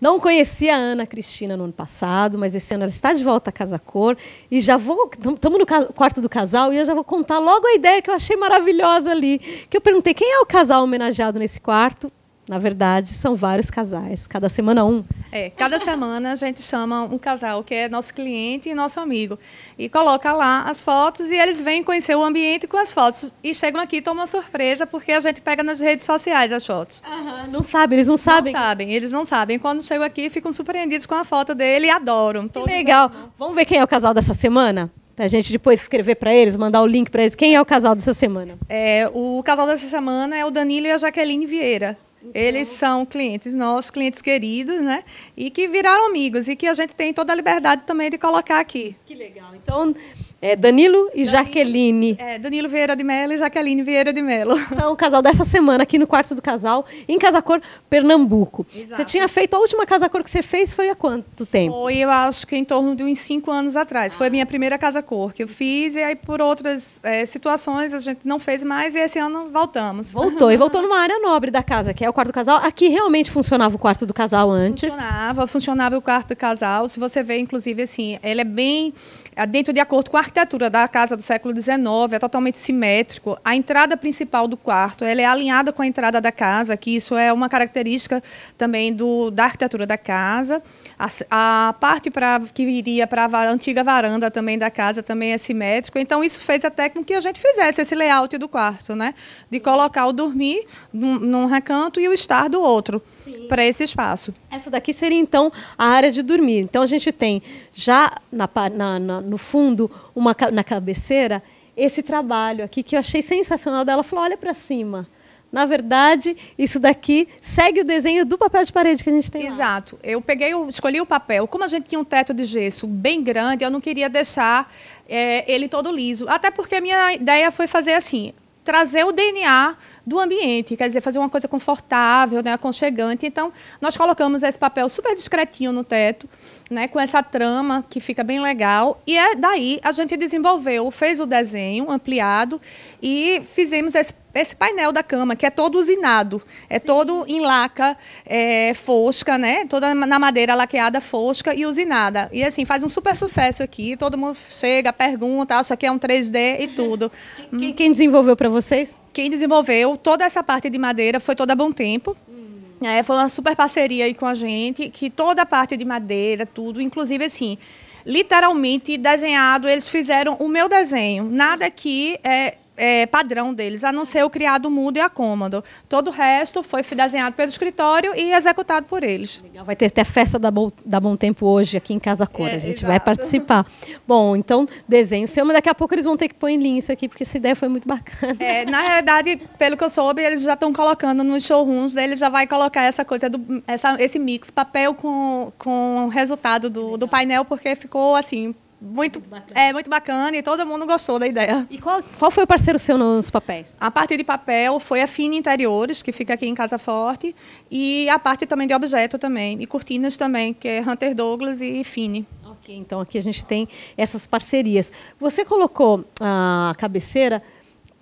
Não conhecia a Ana Cristina no ano passado, mas esse ano ela está de volta à Casa Cor. E já vou. Estamos no quarto do casal e eu já vou contar logo a ideia que eu achei maravilhosa ali. Que eu perguntei quem é o casal homenageado nesse quarto. Na verdade, são vários casais, cada semana um. É, cada semana a gente chama um casal que é nosso cliente e nosso amigo. E coloca lá as fotos e eles vêm conhecer o ambiente com as fotos. E chegam aqui e tomam surpresa, porque a gente pega nas redes sociais as fotos. Uhum, não sabem, eles não sabem. Não sabem, eles não sabem. Quando chegam aqui, ficam surpreendidos com a foto dele e adoram. Que legal. Amam. Vamos ver quem é o casal dessa semana? a gente depois escrever para eles, mandar o link para eles. Quem é o casal dessa semana? É, o casal dessa semana é o Danilo e a Jaqueline Vieira. Então, Eles são clientes nossos, clientes queridos, né? E que viraram amigos e que a gente tem toda a liberdade também de colocar aqui. Que legal. Então, é Danilo e Danilo, Jaqueline. É, Danilo Vieira de Mello e Jaqueline Vieira de Mello. São o casal dessa semana aqui no quarto do casal, em Casa Cor, Pernambuco. Exato. Você tinha feito a última Casa Cor que você fez foi há quanto tempo? Foi, eu acho que em torno de uns cinco anos atrás. Ah. Foi a minha primeira Casa Cor que eu fiz, e aí por outras é, situações a gente não fez mais, e esse ano voltamos. Voltou, e voltou numa área nobre da casa, que é o quarto do casal. Aqui realmente funcionava o quarto do casal antes? Funcionava, funcionava o quarto do casal. Se você vê, inclusive, assim, ele é bem é dentro de acordo com a arquitetura da casa do século XIX é totalmente simétrico. A entrada principal do quarto ela é alinhada com a entrada da casa, que isso é uma característica também do, da arquitetura da casa. A, a parte pra, que iria para a antiga varanda também da casa também é simétrico. Então, isso fez até com que a gente fizesse esse layout do quarto, né? De colocar o dormir num, num recanto e o estar do outro para esse espaço. Essa daqui seria então a área de dormir. Então a gente tem já na, na, na, no fundo, uma, na cabeceira, esse trabalho aqui que eu achei sensacional dela. Ela falou: olha para cima. Na verdade, isso daqui segue o desenho do papel de parede que a gente tem. Exato. Lá. Eu peguei, eu escolhi o papel. Como a gente tinha um teto de gesso bem grande, eu não queria deixar é, ele todo liso. Até porque a minha ideia foi fazer assim: trazer o DNA do ambiente, quer dizer, fazer uma coisa confortável, né, aconchegante. Então, nós colocamos esse papel super discretinho no teto, né, com essa trama que fica bem legal. E é daí a gente desenvolveu, fez o desenho ampliado e fizemos esse esse painel da cama, que é todo usinado, é Sim. todo em laca é, fosca, né? Toda na madeira laqueada fosca e usinada. E assim, faz um super sucesso aqui. Todo mundo chega, pergunta, ah, isso aqui é um 3D e tudo. Quem, quem desenvolveu para vocês? Quem desenvolveu toda essa parte de madeira foi toda Bom Tempo. Hum. É, foi uma super parceria aí com a gente, que toda a parte de madeira, tudo, inclusive assim, literalmente desenhado, eles fizeram o meu desenho. Nada que é, é, padrão deles, a não ser o criado mudo e a cômodo. Todo o resto foi desenhado pelo escritório e executado por eles. Legal. Vai ter até festa da Bom, da Bom Tempo hoje aqui em Casa cora É, a gente exato. vai participar. Bom, então desenho seu, mas daqui a pouco eles vão ter que pôr em linha isso aqui, porque essa ideia foi muito bacana. É, na realidade, pelo que eu soube, eles já estão colocando nos showrooms deles, já vai colocar essa coisa, do, essa, esse mix, papel com, com resultado do, do painel, porque ficou assim muito, bacana. É, muito bacana e todo mundo gostou da ideia. E qual, qual foi o parceiro seu nos papéis? A parte de papel foi a Fine Interiores, que fica aqui em Casa Forte, e a parte também de objeto também, e cortinas também, que é Hunter Douglas e Fine. Ok, então aqui a gente tem essas parcerias. Você colocou a cabeceira,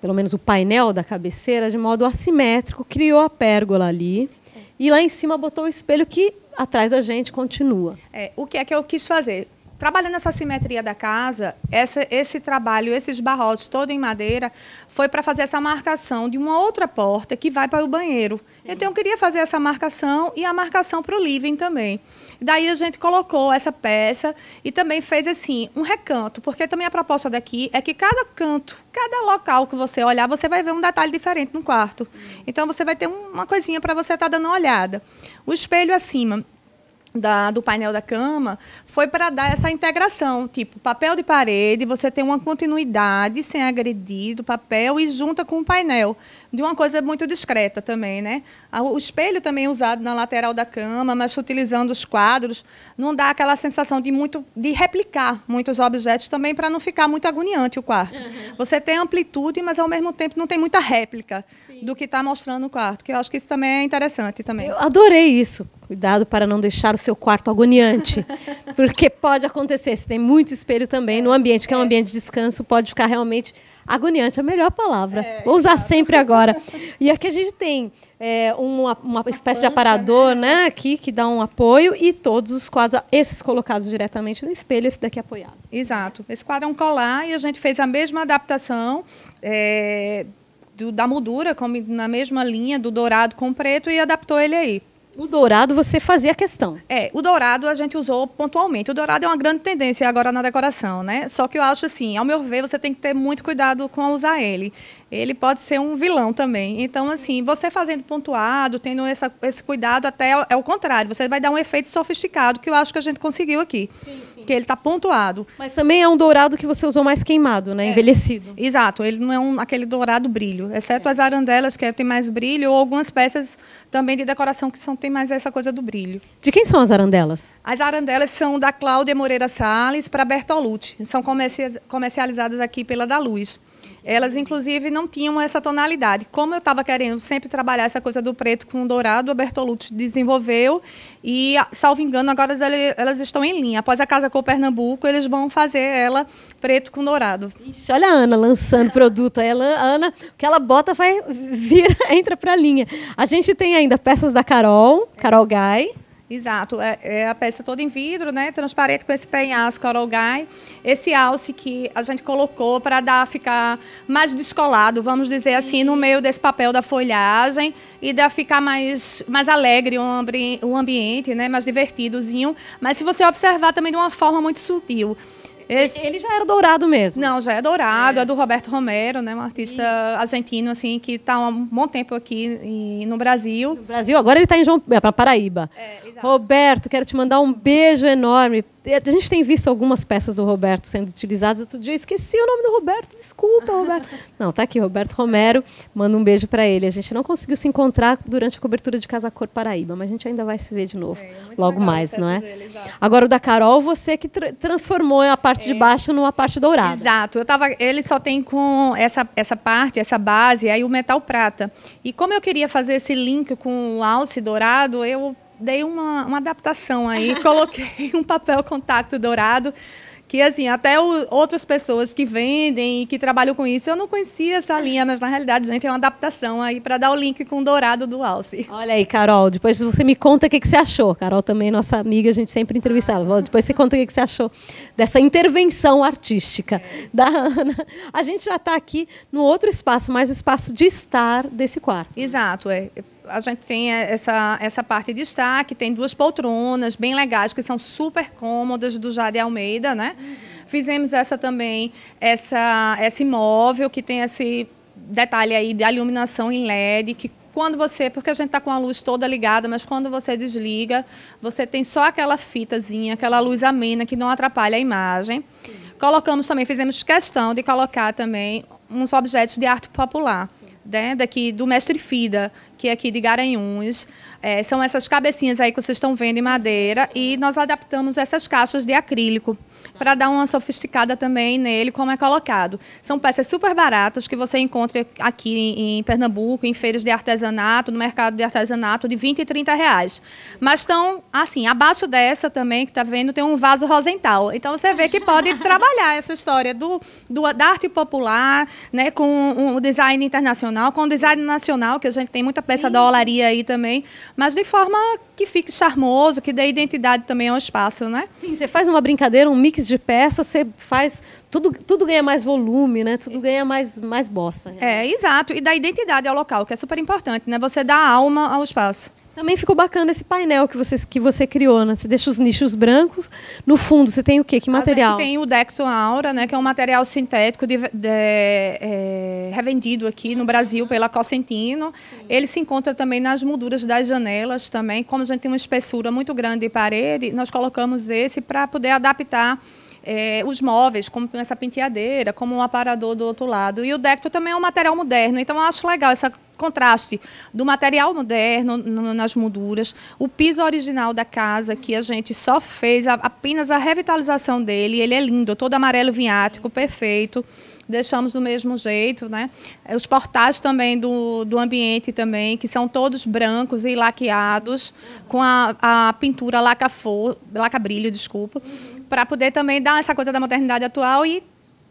pelo menos o painel da cabeceira, de modo assimétrico, criou a pérgola ali, é. e lá em cima botou o espelho que atrás da gente continua. É, o que é que eu quis fazer? Trabalhando essa simetria da casa, essa, esse trabalho, esses barrotes todo em madeira, foi para fazer essa marcação de uma outra porta que vai para o banheiro. Sim. Então, eu queria fazer essa marcação e a marcação para o living também. Daí a gente colocou essa peça e também fez assim um recanto, porque também a proposta daqui é que cada canto, cada local que você olhar, você vai ver um detalhe diferente no quarto. Então você vai ter uma coisinha para você estar tá dando uma olhada. O espelho acima da, do painel da cama foi para dar essa integração, tipo, papel de parede, você tem uma continuidade sem agredir do papel e junta com o painel, de uma coisa muito discreta também, né? Ah, o espelho também é usado na lateral da cama, mas utilizando os quadros, não dá aquela sensação de muito de replicar muitos objetos também para não ficar muito agoniante o quarto. Uhum. Você tem amplitude, mas ao mesmo tempo não tem muita réplica Sim. do que está mostrando o quarto, que eu acho que isso também é interessante também. Eu adorei isso. Cuidado para não deixar o seu quarto agoniante. Porque pode acontecer, se tem muito espelho também, é, no ambiente que é um ambiente de descanso, pode ficar realmente agoniante, é a melhor palavra. É, Vou usar sempre agora. E aqui a gente tem é, uma, uma, uma, espécie planta, de né? aparador né? né? aqui que dá um apoio e todos os quadros, esses colocados diretamente no espelho, esse daqui apoiado. Exato. Esse quadro é um colar e a gente fez a mesma adaptação. É, da moldura, como na mesma linha do dourado com preto, e adaptou ele aí. O dourado você fazia questão. É, o dourado a gente usou pontualmente. O dourado é uma grande tendência agora na decoração, né? Só que eu acho assim, ao meu ver, você tem que ter muito cuidado com usar ele. Ele pode ser um vilão também. Então, assim, você fazendo pontuado, tendo essa, esse cuidado, até é o contrário. Você vai dar um efeito sofisticado, que eu acho que a gente conseguiu aqui. Sim porque ele está pontuado. Mas também é um dourado que você usou mais queimado, né? É. Envelhecido. Exato, ele não é um, aquele dourado brilho, exceto é. as arandelas que é, tem mais brilho, ou algumas peças também de decoração que são, tem mais essa coisa do brilho. De quem são as arandelas? As arandelas são da Cláudia Moreira Salles para Bertolucci. São comercializadas aqui pela Da Luz. Elas, inclusive, não tinham essa tonalidade. Como eu estava querendo sempre trabalhar essa coisa do preto com o dourado, a Bertolucci desenvolveu e, salvo engano, agora elas estão em linha. Após a Casa o Pernambuco, eles vão fazer ela preto com dourado. Ixi, olha a Ana lançando produto. Ela, a Ana, o que ela bota vai vira, entra para a linha. A gente tem ainda peças da Carol, Carol Gai. Exato, é, é, a peça toda em vidro, né, transparente com esse penhasco Orogai, esse alce que a gente colocou para dar ficar mais descolado, vamos dizer assim, no meio desse papel da folhagem e dar ficar mais mais alegre o, ambi o ambiente, né, mais divertidozinho, mas se você observar também de uma forma muito sutil. Esse... Ele já era dourado mesmo. Não, já é dourado, é, é do Roberto Romero, né? Um artista Isso. argentino, assim, que está há um bom tempo aqui no Brasil. No Brasil, agora ele está em João... é, para Paraíba. É, Roberto, quero te mandar um beijo enorme. A gente tem visto algumas peças do Roberto sendo utilizadas. Outro dia esqueci o nome do Roberto, desculpa, Roberto. Não, tá aqui, Roberto Romero. Manda um beijo para ele. A gente não conseguiu se encontrar durante a cobertura de Casa Cor Paraíba, mas a gente ainda vai se ver de novo, é, é logo mais, não é? Dele, Agora o da Carol, você que transformou a parte é. de baixo numa parte dourada. Exato. Eu tava, ele só tem com essa, essa parte, essa base, aí o metal prata. E como eu queria fazer esse link com o alce dourado, eu dei uma, uma adaptação aí, coloquei um papel contato dourado que assim, até o, outras pessoas que vendem e que trabalham com isso, eu não conhecia essa linha, mas na realidade, gente, é uma adaptação aí para dar o link com o dourado do Alce. Olha aí, Carol, depois você me conta o que, que você achou. Carol também é nossa amiga, a gente sempre entrevista ela. Ah. Depois você conta o que, que você achou dessa intervenção artística é. da Ana. A gente já está aqui no outro espaço, mais o espaço de estar desse quarto. Exato, é a gente tem é, essa, essa parte de destaque, tem duas poltronas bem legais, que são super cômodas, do Jade Almeida, né? Uhum. Fizemos essa também, essa, esse móvel que tem esse detalhe aí de iluminação em LED, que quando você, porque a gente está com a luz toda ligada, mas quando você desliga, você tem só aquela fitazinha, aquela luz amena que não atrapalha a imagem. Colocamos também, fizemos questão de colocar também uns objetos de arte popular né, daqui do Mestre Fida, que é aqui de Garanhuns. É, são essas cabecinhas aí que vocês estão vendo em madeira e nós adaptamos essas caixas de acrílico para dar uma sofisticada também nele, como é colocado. São peças super baratas que você encontra aqui em, em Pernambuco, em feiras de artesanato, no mercado de artesanato, de 20 e 30 reais. Mas estão, assim, abaixo dessa também, que está vendo, tem um vaso rosental. Então você vê que pode trabalhar essa história do, do, da arte popular, né, com um, o design internacional, com o design nacional, que a gente tem muita peça Sim. da olaria aí também, mas de forma que fique charmoso, que dê identidade também ao espaço, né? Sim, você faz uma brincadeira, um mix de peça, você faz. Tudo, tudo ganha mais volume, né? Tudo é. ganha mais, mais bossa. Né? É, exato. E da identidade ao local, que é super importante, né? Você dá alma ao espaço. Também ficou bacana esse painel que você, que você criou, né? Você deixa os nichos brancos. No fundo, você tem o quê? Que material? tem o Decto Aura, né? Que é um material sintético de, de, é, revendido aqui no Brasil pela Cosentino. Ele se encontra também nas molduras das janelas também. Como a gente tem uma espessura muito grande de parede, nós colocamos esse para poder adaptar é, os móveis, como essa penteadeira, como um aparador do outro lado. E o decto também é um material moderno, então eu acho legal essa contraste do material moderno nas molduras, o piso original da casa, que a gente só fez a, apenas a revitalização dele, ele é lindo, todo amarelo vinhático, perfeito deixamos do mesmo jeito, né? Os portais também do, do ambiente também, que são todos brancos e laqueados, com a, a pintura laca, for, laca brilho, desculpa. Uhum para poder também dar essa coisa da modernidade atual e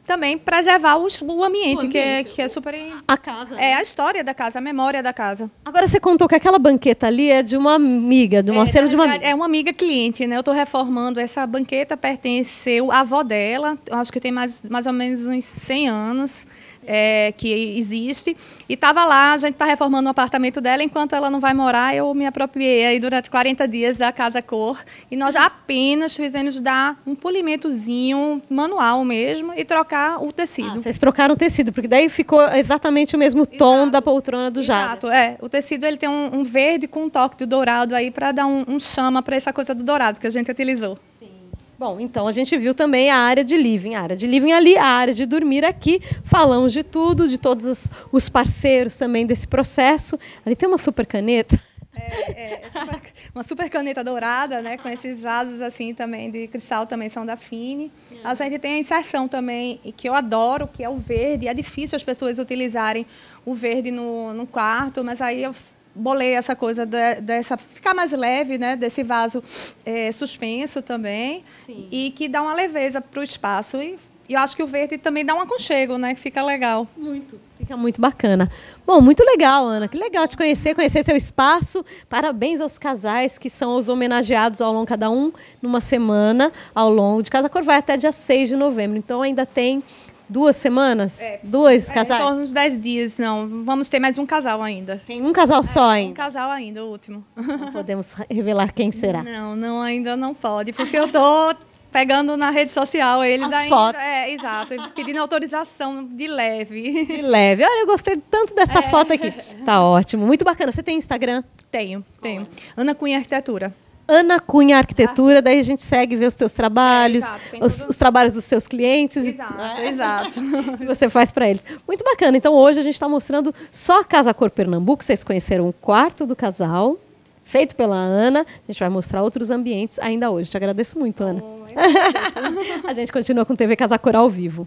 também preservar os, o, ambiente, o ambiente. Que, é, que é super. A casa. É né? a história da casa, a memória da casa. Agora você contou que aquela banqueta ali é de uma amiga, de uma é, cena de uma amiga. É uma amiga cliente, né? Eu estou reformando. Essa banqueta pertenceu à avó dela, acho que tem mais, mais ou menos uns 100 anos é, que existe. E estava lá, a gente está reformando o apartamento dela, enquanto ela não vai morar, eu me apropriei aí durante 40 dias da Casa Cor. E nós apenas fizemos dar um polimentozinho manual mesmo e trocar o tecido. Ah, vocês trocaram o tecido, porque daí ficou exatamente o mesmo tom exato, da poltrona do Jato Exato, é. O tecido ele tem um, um verde com um toque de dourado aí para dar um, um chama para essa coisa do dourado que a gente utilizou. Bom, então a gente viu também a área de living, a área de living ali, a área de dormir aqui. Falamos de tudo, de todos os parceiros também desse processo. Ali tem uma super caneta. É, é, é uma super caneta dourada, né? Com esses vasos assim também de cristal também são da Fine. A ah. gente tem a inserção também que eu adoro, que é o verde. É difícil as pessoas utilizarem o verde no, no quarto, mas aí eu bolei essa coisa de, dessa ficar mais leve, né? Desse vaso é, suspenso também Sim. e que dá uma leveza para o espaço e, e eu acho que o verde também dá um aconchego, né? fica legal. Muito. Fica muito bacana. Bom, muito legal, Ana. Que legal te conhecer, conhecer seu espaço. Parabéns aos casais que são os homenageados ao longo, cada um numa semana, ao longo de Casa Cor. Vai até dia 6 de novembro. Então ainda tem duas semanas? É. Duas é, casais? em torno de dez dias, não. Vamos ter mais um casal ainda. Tem um casal é, só é, Um casal ainda, o último. Não podemos revelar quem será. Não, não, ainda não pode, porque eu tô pegando na rede social eles As ainda. Foto. É, exato. Pedindo autorização de leve. De leve. Olha, eu gostei tanto dessa é. foto aqui. Tá ótimo. Muito bacana. Você tem Instagram? Tenho, tenho. Ana Cunha Arquitetura. Ana Cunha Arquitetura, daí a gente segue ver os teus trabalhos, é, os, os, trabalhos dos seus clientes. Exato, é. exato. você faz para eles. Muito bacana. Então hoje a gente está mostrando só a Casa Cor Pernambuco. Vocês conheceram o quarto do casal, feito pela Ana. A gente vai mostrar outros ambientes ainda hoje. Te agradeço muito, Ana. Oh, a gente continua com TV Casa Cor ao vivo.